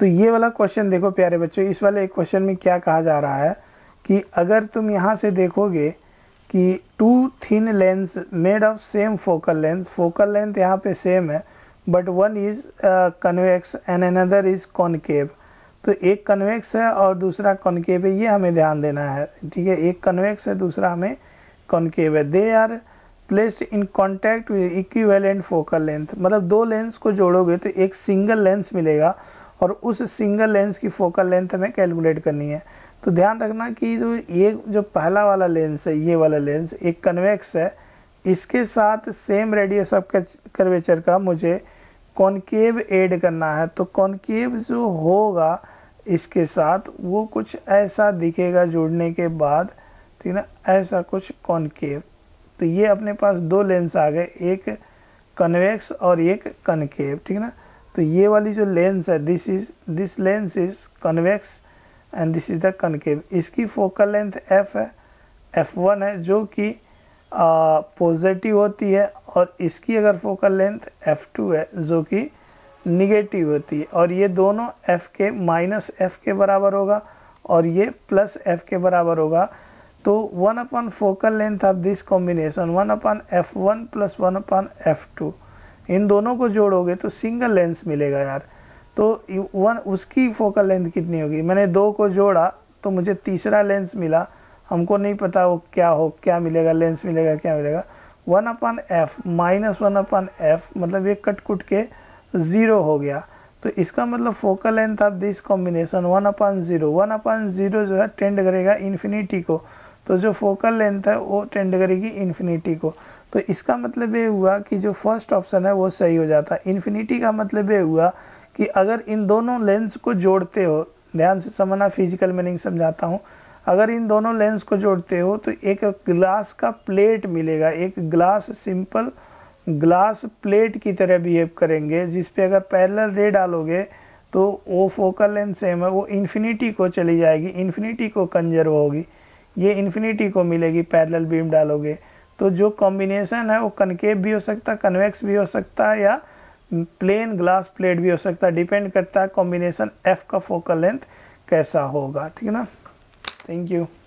तो ये वाला क्वेश्चन देखो प्यारे बच्चों इस वाले क्वेश्चन में क्या कहा जा रहा है कि अगर तुम यहाँ से देखोगे कि two thin lens made of same focal length focal length यहाँ पे सेम है but one is convex and another is concave तो एक कन्वेक्स है और दूसरा कॉनकेव है ये हमें ध्यान देना है ठीक है एक कन्वेक्स है दूसरा हमें कॉन्केव है they are placed in contact equivalent focal length मतलब दो लेंस को जोड़ोगे तो एक सिंगल लेंस मिलेगा और उस सिंगल लेंस की फोकल लेंथ हमें कैलकुलेट करनी है तो ध्यान रखना कि जो ये जो पहला वाला लेंस है ये वाला लेंस एक कन्वेक्स है इसके साथ सेम रेडियस ऑफ कर्वेचर का मुझे कॉन्केव ऐड करना है तो कॉन्केव जो होगा इसके साथ वो कुछ ऐसा दिखेगा जुड़ने के बाद ठीक ना ऐसा कुछ कॉन्केव तो ये अपने पास दो लेंस आ गए एक कन्वेक्स और एक कनकेव ठीक है ना तो ये वाली जो लेंस है this is this lens is convex and this is the concave इसकी फोकल लेंथ एफ है एफ वन है जो कि पॉजिटिव होती है और इसकी अगर फोकल लेंथ एफ टू है जो कि निगेटिव होती है और ये दोनों एफ के माइनस एफ के बराबर होगा और ये प्लस एफ के बराबर होगा तो one upon focal length of this combination one upon F one plus one upon F two इन दोनों को जोड़ोगे तो सिंगल लेंस मिलेगा यार तो वन उसकी फोकल लेंथ कितनी होगी मैंने दो को जोड़ा तो मुझे तीसरा लेंस मिला हमको नहीं पता वो क्या हो क्या मिलेगा लेंस मिलेगा क्या मिलेगा one upon F minus one upon F मतलब ये कट कुट के ज़ीरो हो गया तो इसका मतलब focal length of this combination one upon zero one upon zero जो है टेंड करेगा इन्फिनिटी को तो जो फोकल लेंथ है वो टेंड करेगी इन्फिनिटी को तो इसका मतलब ये हुआ कि जो फर्स्ट ऑप्शन है वो सही हो जाता है इन्फिनिटी का मतलब ये हुआ कि अगर इन दोनों लेंस को जोड़ते हो ध्यान से समझना फिजिकल मीनिंग समझाता हूँ अगर इन दोनों लेंस को जोड़ते हो तो एक ग्लास का प्लेट मिलेगा एक ग्लास सिंपल ग्लास प्लेट की तरह बिहेव करेंगे जिस पे अगर पैरेलल रे डालोगे तो वो फोकल लेंथ सेम है वो इन्फिनिटी को चली जाएगी इन्फिनिटी को कंजर्व होगी ये इन्फिनिटी को मिलेगी पैरेलल बीम डालोगे तो जो कॉम्बिनेशन है वो कनकेव भी हो सकता है कन्वेक्स भी हो सकता है या प्लेन ग्लास प्लेट भी हो सकता है डिपेंड करता है कॉम्बिनेशन एफ का फोकल लेंथ कैसा होगा ठीक है ना थैंक यू